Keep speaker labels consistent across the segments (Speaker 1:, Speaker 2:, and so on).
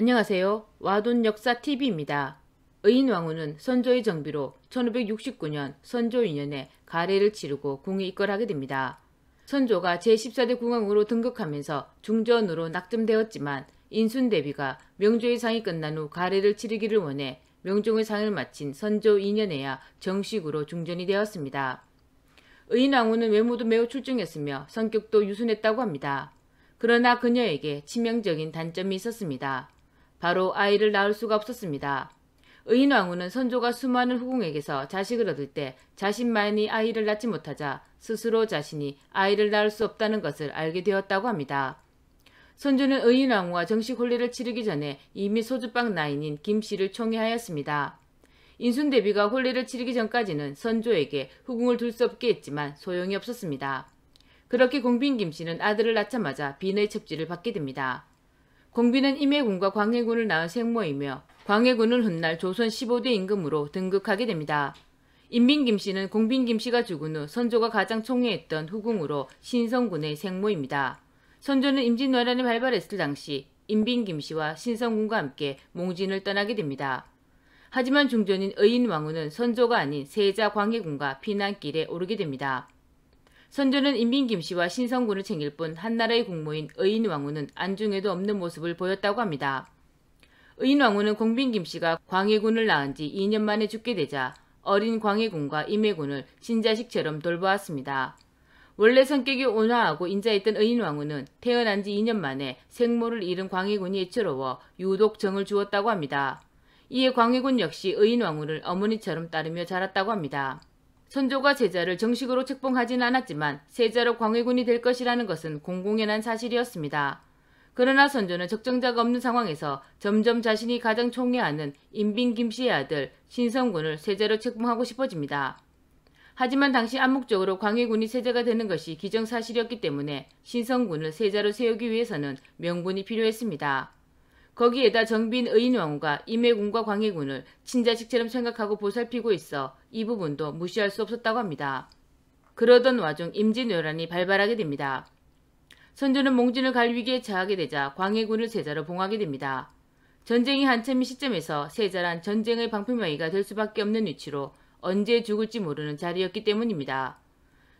Speaker 1: 안녕하세요. 와돈 역사 TV입니다. 의인 왕후는 선조의 정비로 1569년 선조 2년에 가례를 치르고 궁에 입궐하게 됩니다. 선조가 제14대 궁왕으로 등극하면서 중전으로 낙점되었지만 인순대비가 명조의 상이 끝난 후 가례를 치르기를 원해 명종의 상을 마친 선조 2년에야 정식으로 중전이 되었습니다. 의인왕후는 외모도 매우 출중했으며 성격도 유순했다고 합니다. 그러나 그녀에게 치명적인 단점이 있었습니다. 바로 아이를 낳을 수가 없었습니다. 의인 왕후는 선조가 수많은 후궁에게서 자식을 얻을 때 자신만이 아이를 낳지 못하자 스스로 자신이 아이를 낳을 수 없다는 것을 알게 되었다고 합니다. 선조는 의인 왕후와 정식 혼례를 치르기 전에 이미 소주빵 나인인 김씨를 총애하였습니다. 인순대비가 혼례를 치르기 전까지는 선조에게 후궁을 둘 수 없게 했지만 소용이 없었습니다. 그렇게 공빈 김씨는 아들을 낳자마자 비의 첩지를 받게 됩니다. 공비는 임해군과 광해군을 낳은 생모이며 광해군은 훗날 조선 15대 임금으로 등극하게 됩니다. 인민 김씨는 공빈 김씨가 죽은 후 선조가 가장 총애했던 후궁으로 신성군의 생모입니다. 선조는 임진왜란이 발발했을 당시 인빈 김씨와 신성군과 함께 몽진을 떠나게 됩니다. 하지만 중전인 의인왕후는 선조가 아닌 세자 광해군과 피난길에 오르게 됩니다. 선조는 인민김 씨와 신성군을 챙길 뿐 한나라의 국모인 의인왕후는 안중에도 없는 모습을 보였다고 합니다. 의인왕후는 공빈김 씨가 광해군을 낳은 지 2년 만에 죽게 되자 어린 광해군과 임해군을 신자식처럼 돌보았습니다. 원래 성격이 온화하고 인자했던 의인왕후는 태어난 지 2년 만에 생모를 잃은 광해군이 애처로워 유독 정을 주었다고 합니다. 이에 광해군 역시 의인왕후를 어머니처럼 따르며 자랐다고 합니다. 선조가 제자를 정식으로 책봉하진 않았지만 세자로 광해군이 될 것이라는 것은 공공연한 사실이었습니다. 그러나 선조는 적정자가 없는 상황에서 점점 자신이 가장 총애하는 임빈 김씨의 아들 신성군을 세자로 책봉하고 싶어집니다. 하지만 당시 암묵적으로 광해군이 세자가 되는 것이 기정사실이었기 때문에 신성군을 세자로 세우기 위해서는 명분이 필요했습니다. 거기에다 정빈 의인왕후가 임해군과 광해군을 친자식처럼 생각하고 보살피고 있어 이 부분도 무시할 수 없었다고 합니다. 그러던 와중 임진왜란이 발발하게 됩니다. 선조는 몽진을 갈 위기에 처하게 되자 광해군을 세자로 봉하게 됩니다. 전쟁이 한참인 시점에서 세자란 전쟁의 방패명이가 될 수밖에 없는 위치로 언제 죽을지 모르는 자리였기 때문입니다.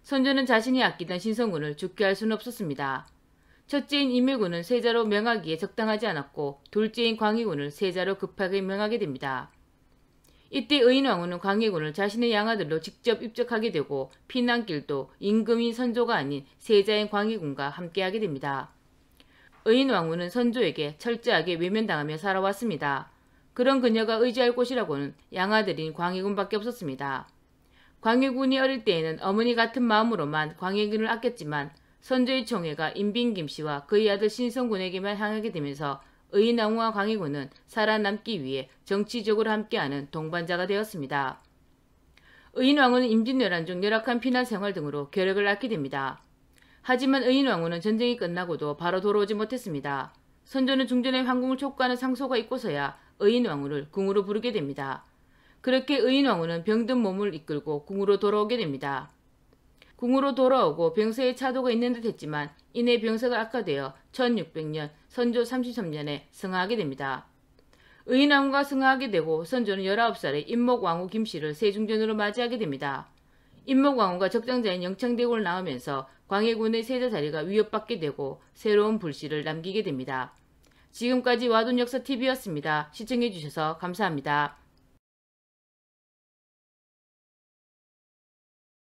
Speaker 1: 선조는 자신이 아끼던 신성군을 죽게 할 수는 없었습니다. 첫째인 임일군은 세자로 명하기에 적당하지 않았고 둘째인 광희군을 세자로 급하게 명하게 됩니다. 이때 의인왕후는 광희군을 자신의 양아들로 직접 입적하게 되고 피난길도 임금인 선조가 아닌 세자인 광희군과 함께하게 됩니다. 의인왕후는 선조에게 철저하게 외면당하며 살아왔습니다. 그런 그녀가 의지할 곳이라고는 양아들인 광희군밖에 없었습니다. 광희군이 어릴 때에는 어머니 같은 마음으로만 광희군을 아꼈지만 선조의 총회가 임빈김 씨와 그의 아들 신성군에게만 향하게 되면서 의인왕후와 광희군은 살아남기 위해 정치적으로 함께하는 동반자가 되었습니다. 의인왕후는 임진왜란 중 열악한 피난 생활 등으로 결핵을 낳게 됩니다. 하지만 의인왕후는 전쟁이 끝나고도 바로 돌아오지 못했습니다. 선조는 중전의 황궁을 촉구하는 상소가 있고서야 의인왕후를 궁으로 부르게 됩니다. 그렇게 의인왕후는 병든 몸을 이끌고 궁으로 돌아오게 됩니다. 궁으로 돌아오고 병서에 차도가 있는 듯 했지만 이내 병서가 악화되어 1600년 선조 33년에 승하하게 됩니다. 의인왕후가 승하하게 되고 선조는 19살에 임목왕후 김씨를 세중전으로 맞이하게 됩니다. 임목왕후가 적장자인 영창대군을 나오면서 광해군의 세자자리가 위협받게 되고 새로운 불씨를 남기게 됩니다. 지금까지 와돈역사TV였습니다. 시청해주셔서 감사합니다.